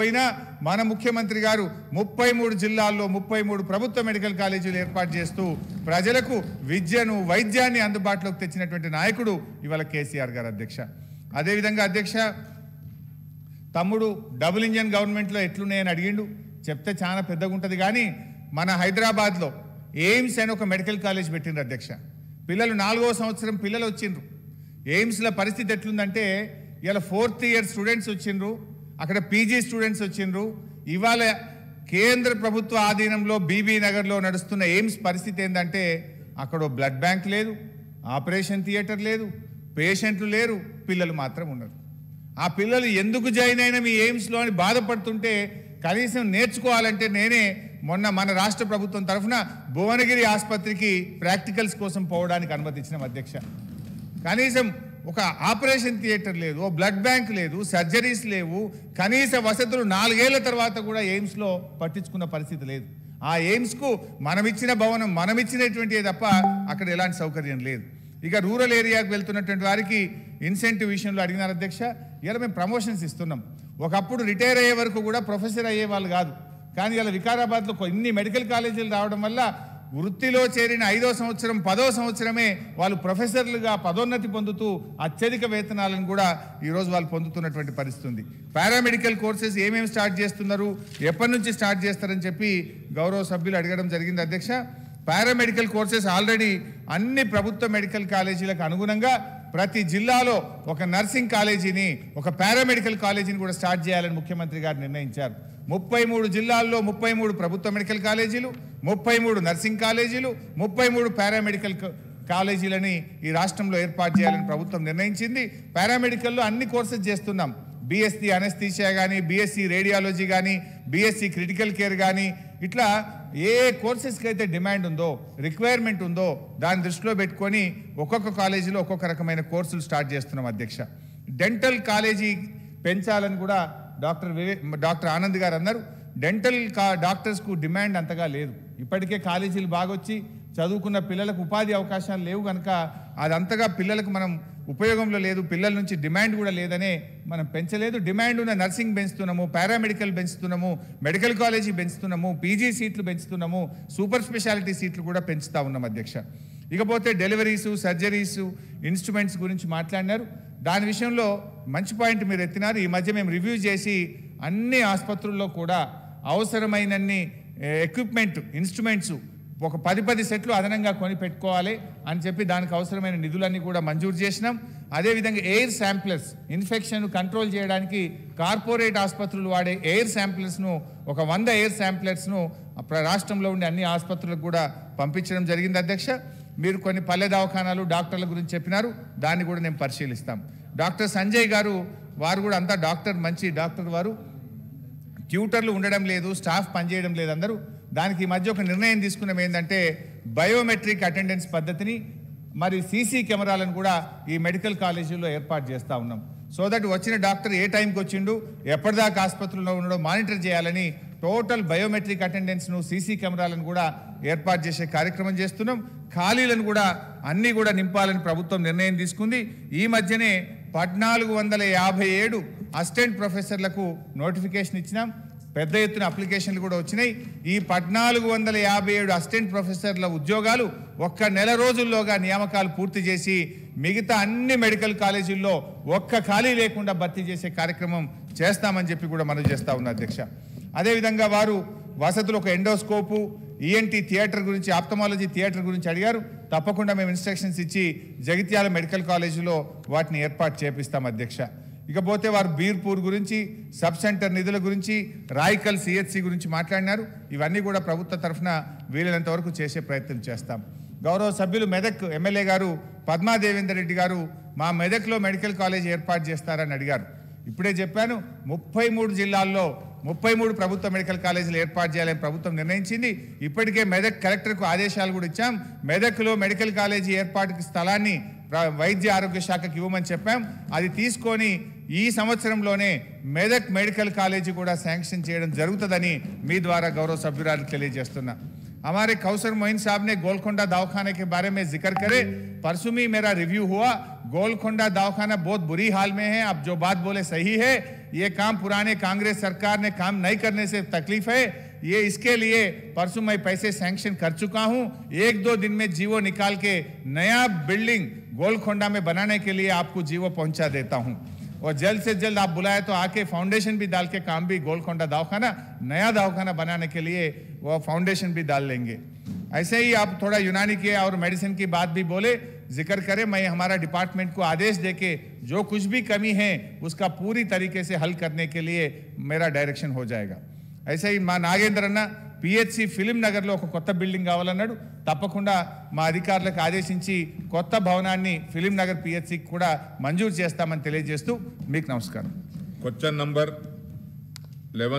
పోయినా మన ముఖ్యమంత్రి గారు ముప్పై మూడు జిల్లాల్లో ముప్పై మూడు ప్రభుత్వ మెడికల్ కాలేజీలు ఏర్పాటు చేస్తూ ప్రజలకు విద్యను వైద్యాన్ని అందుబాటులోకి తెచ్చినటువంటి నాయకుడు ఇవాళ కేసీఆర్ గారు అధ్యక్ష అదేవిధంగా అధ్యక్ష తమ్ముడు డబుల్ ఇంజన్ గవర్నమెంట్లో ఎట్లున్నాయని అడిగిండు చెప్తే చాలా పెద్దగా ఉంటుంది కానీ మన హైదరాబాద్లో ఎయిమ్స్ అని ఒక మెడికల్ కాలేజ్ పెట్టిండ్రు అధ్యక్ష పిల్లలు నాలుగో సంవత్సరం పిల్లలు వచ్చిండ్రు ఎయిమ్స్లో పరిస్థితి ఎట్లుందంటే ఇలా ఫోర్త్ ఇయర్ స్టూడెంట్స్ వచ్చిండ్రు అక్కడ పీజీ స్టూడెంట్స్ వచ్చిండ్రు ఇవాళ కేంద్ర ప్రభుత్వ ఆధీనంలో బీబీ నగర్లో నడుస్తున్న ఎయిమ్స్ పరిస్థితి ఏంటంటే అక్కడ బ్లడ్ బ్యాంక్ లేదు ఆపరేషన్ థియేటర్ లేదు పేషెంట్లు లేరు పిల్లలు మాత్రం ఉన్నారు ఆ పిల్లలు ఎందుకు జాయిన్ అయినా మీ ఎయిమ్స్లో అని బాధపడుతుంటే కనీసం నేర్చుకోవాలంటే నేనే మొన్న మన రాష్ట్ర ప్రభుత్వం తరఫున భువనగిరి ఆసుపత్రికి ప్రాక్టికల్స్ కోసం పోవడానికి అనుమతించిన అధ్యక్ష కనీసం ఒక ఆపరేషన్ థియేటర్ లేదు బ్లడ్ బ్యాంక్ లేదు సర్జరీస్ లేవు కనీస వసతులు నాలుగేళ్ల తర్వాత కూడా ఎయిమ్స్లో పట్టించుకున్న పరిస్థితి లేదు ఆ ఎయిమ్స్కు మనమిచ్చిన భవనం మనమిచ్చినటువంటిది తప్ప అక్కడ ఎలాంటి సౌకర్యం లేదు ఇక రూరల్ ఏరియాకు వెళ్తున్నటువంటి వారికి ఇన్సెంటివ్ విషయంలో అడిగినారు అధ్యక్ష ఇలా మేము ప్రమోషన్స్ ఇస్తున్నాం ఒకప్పుడు రిటైర్ అయ్యే వరకు కూడా ప్రొఫెసర్ అయ్యే వాళ్ళు కాదు కానీ ఇలా వికారాబాద్లో ఇన్ని మెడికల్ కాలేజీలు రావడం వల్ల వృత్తిలో చేరిన ఐదో సంవత్సరం పదో సంవత్సరమే వాళ్ళు ప్రొఫెసర్లుగా పదోన్నతి పొందుతూ అత్యధిక వేతనాలను కూడా ఈరోజు వాళ్ళు పొందుతున్నటువంటి పరిస్థితి ఉంది పారామెడికల్ కోర్సెస్ ఏమేమి స్టార్ట్ చేస్తున్నారు ఎప్పటి నుంచి స్టార్ట్ చేస్తారని చెప్పి గౌరవ సభ్యులు అడగడం జరిగింది అధ్యక్ష పారామెడికల్ కోర్సెస్ ఆల్రెడీ అన్ని ప్రభుత్వ మెడికల్ కాలేజీలకు అనుగుణంగా ప్రతి జిల్లాలో ఒక నర్సింగ్ కాలేజీని ఒక పారామెడికల్ కాలేజీని కూడా స్టార్ట్ చేయాలని ముఖ్యమంత్రి గారు నిర్ణయించారు ముప్పై మూడు జిల్లాల్లో ముప్పై మూడు ప్రభుత్వ మెడికల్ కాలేజీలు ముప్పై మూడు నర్సింగ్ కాలేజీలు ముప్పై మూడు పారామెడికల్ కాలేజీలని ఈ రాష్ట్రంలో ఏర్పాటు చేయాలని ప్రభుత్వం నిర్ణయించింది పారామెడికల్లో అన్ని కోర్సెస్ చేస్తున్నాం బీఎస్సీ అనస్థీషియా కానీ బీఎస్సీ రేడియాలజీ కానీ బీఎస్సీ క్రిటికల్ కేర్ కానీ ఇట్లా ఏ కోర్సెస్కి అయితే డిమాండ్ ఉందో రిక్వైర్మెంట్ ఉందో దాన్ని దృష్టిలో పెట్టుకొని ఒక్కొక్క కాలేజీలో ఒక్కొక్క రకమైన కోర్సులు స్టార్ట్ చేస్తున్నాం అధ్యక్ష డెంటల్ కాలేజీ పెంచాలని కూడా డాక్టర్ వివే డాక్టర్ ఆనంద్ గారు అన్నారు డెంటల్ కా డాక్టర్స్కు డిమాండ్ అంతగా లేదు ఇప్పటికే కాలేజీలు బాగొచ్చి చదువుకున్న పిల్లలకు ఉపాధి అవకాశాలు లేవు కనుక అదంతగా పిల్లలకు మనం ఉపయోగంలో లేదు పిల్లల నుంచి డిమాండ్ కూడా లేదనే మనం పెంచలేదు డిమాండ్ ఉన్న నర్సింగ్ పెంచుతున్నాము పారామెడికల్ పెంచుతున్నాము మెడికల్ కాలేజీ పెంచుతున్నాము పీజీ సీట్లు పెంచుతున్నాము సూపర్ స్పెషాలిటీ సీట్లు కూడా పెంచుతా ఉన్నాం అధ్యక్ష ఇకపోతే డెలివరీసు సర్జరీసు ఇన్స్ట్రుమెంట్స్ గురించి మాట్లాడినారు దాని విషయంలో మంచి పాయింట్ మీరు ఎత్తినారు ఈ మధ్య మేము రివ్యూ చేసి అన్ని ఆసుపత్రుల్లో కూడా అవసరమైనన్ని ఎక్విప్మెంట్ ఇన్స్ట్రుమెంట్స్ ఒక పది పది సెట్లు అదనంగా కొని పెట్టుకోవాలి అని చెప్పి దానికి అవసరమైన నిధులన్నీ కూడా మంజూరు చేసినాం అదేవిధంగా ఎయిర్ శాంప్లర్స్ ఇన్ఫెక్షన్ కంట్రోల్ చేయడానికి కార్పొరేట్ ఆసుపత్రులు వాడే ఎయిర్ శాంప్లర్స్ను ఒక వంద ఎయిర్ శాంప్లర్స్ను రాష్ట్రంలో ఉండే అన్ని ఆసుపత్రులకు కూడా పంపించడం జరిగింది అధ్యక్ష మీరు కొన్ని పల్లె దవాఖానాలు డాక్టర్ల గురించి చెప్పినారు దాన్ని కూడా నేను పరిశీలిస్తాం డాక్టర్ సంజయ్ గారు వారు కూడా అంతా డాక్టర్ మంచి డాక్టర్ వారు ట్యూటర్లు ఉండడం లేదు స్టాఫ్ పనిచేయడం లేదు అందరూ దానికి ఈ మధ్య ఒక నిర్ణయం తీసుకున్నాం ఏంటంటే బయోమెట్రిక్ అటెండెన్స్ పద్ధతిని మరి సీసీ కెమెరాలను కూడా ఈ మెడికల్ కాలేజీలో ఏర్పాటు చేస్తూ ఉన్నాం సో దట్ వచ్చిన డాక్టర్ ఏ టైంకి వచ్చిండు ఎప్పటిదాకా ఆసుపత్రిలో ఉండడో మానిటర్ చేయాలని టోటల్ బయోమెట్రిక్ అటెండెన్స్ను సీసీ కెమెరాలను కూడా ఏర్పాటు చేసే కార్యక్రమం చేస్తున్నాం ఖాళీలను కూడా అన్నీ కూడా నింపాలని ప్రభుత్వం నిర్ణయం తీసుకుంది ఈ మధ్యనే పద్నాలుగు వందల యాభై ఏడు అసిస్టెంట్ ప్రొఫెసర్లకు నోటిఫికేషన్ ఇచ్చినాం పెద్ద ఎత్తున అప్లికేషన్లు కూడా వచ్చినాయి ఈ పద్నాలుగు వందల యాభై ఏడు అసిస్టెంట్ ప్రొఫెసర్ల ఉద్యోగాలు ఒక్క నెల రోజుల్లోగా నియామకాలు పూర్తి చేసి మిగతా అన్ని మెడికల్ కాలేజీల్లో ఒక్క ఖాళీ లేకుండా భర్తీ చేసే కార్యక్రమం చేస్తామని చెప్పి కూడా మనం చేస్తూ ఉన్న అధ్యక్ష అదేవిధంగా వారు వసతులు ఒక ఎండోస్కోపు ఈఎన్టీ e థియేటర్ గురించి ఆప్తమాలజీ థియేటర్ గురించి అడిగారు తప్పకుండా మేము ఇన్స్ట్రక్షన్స్ ఇచ్చి జగిత్యాల మెడికల్ కాలేజీలో వాటిని ఏర్పాటు చేపిస్తాం అధ్యక్ష ఇకపోతే వారు బీర్పూర్ గురించి సబ్ సెంటర్ నిధుల గురించి రాయికల్ సిహెచ్సి గురించి మాట్లాడినారు ఇవన్నీ కూడా ప్రభుత్వ తరఫున వీలైనంత వరకు చేసే ప్రయత్నం చేస్తాం గౌరవ సభ్యులు మెదక్ ఎమ్మెల్యే గారు పద్మా దేవేందర్ రెడ్డి గారు మా మెదక్లో మెడికల్ కాలేజ్ ఏర్పాటు చేస్తారని అడిగారు ఇప్పుడే చెప్పాను ముప్పై మూడు జిల్లాల్లో ముప్పై మూడు ప్రభుత్వ మెడికల్ కాలేజీలు ఏర్పాటు చేయాలని ప్రభుత్వం నిర్ణయించింది ఇప్పటికే మెదక్ కలెక్టర్కు ఆదేశాలు కూడా ఇచ్చాం మెదక్లో మెడికల్ కాలేజీ ఏర్పాటుకి స్థలాన్ని वैद्य आरोग्य शाख की इवान అది अभी ఈ సంవత్సరంలోనే మెదక్ మెడికల్ కాలేజీ కూడా శాంక్షన్ చేయడం జరుగుతుందని हमारे कौसर मोहन साहब ने गोलकोंडा दवाखाने के बारे में जिक्र करे परसों में मेरा रिव्यू हुआ गोलकोंडा दवाखाना बहुत बुरी हाल में है अब जो बात बोले सही है ये काम पुराने कांग्रेस सरकार ने काम नहीं करने से तकलीफ है ये इसके लिए परसों मैं पैसे सैंक्शन कर चुका हूँ एक दो दिन में जीवो निकाल के नया बिल्डिंग गोलकोंडा में बनाने के लिए आपको जीवो पहुंचा देता हूं और जल्द से जल्द आप बुलाए तो आके फाउंडेशन भी डाल के काम भी गोलकोंडा दवाखाना नया दवाखाना बनाने के लिए वह फाउंडेशन भी डाल लेंगे ऐसे ही आप थोड़ा यूनानी के और मेडिसिन की बात भी बोले जिक्र करें मैं हमारा डिपार्टमेंट को आदेश दे के जो कुछ भी कमी है उसका पूरी तरीके से हल करने के लिए मेरा डायरेक्शन हो जाएगा ऐसे ही माँ नागेंद्र अन्ना పిహెచ్సి ఫిలిం నగర్లో ఒక కొత్త బిల్డింగ్ కావాలన్నాడు తప్పకుండా మా అధికారులకు ఆదేశించి కొత్త భవనాన్ని ఫిలిం నగర్ పిహెచ్సికి కూడా మంజూరు చేస్తామని తెలియజేస్తూ మీకు నమస్కారం క్వశ్చన్ నంబర్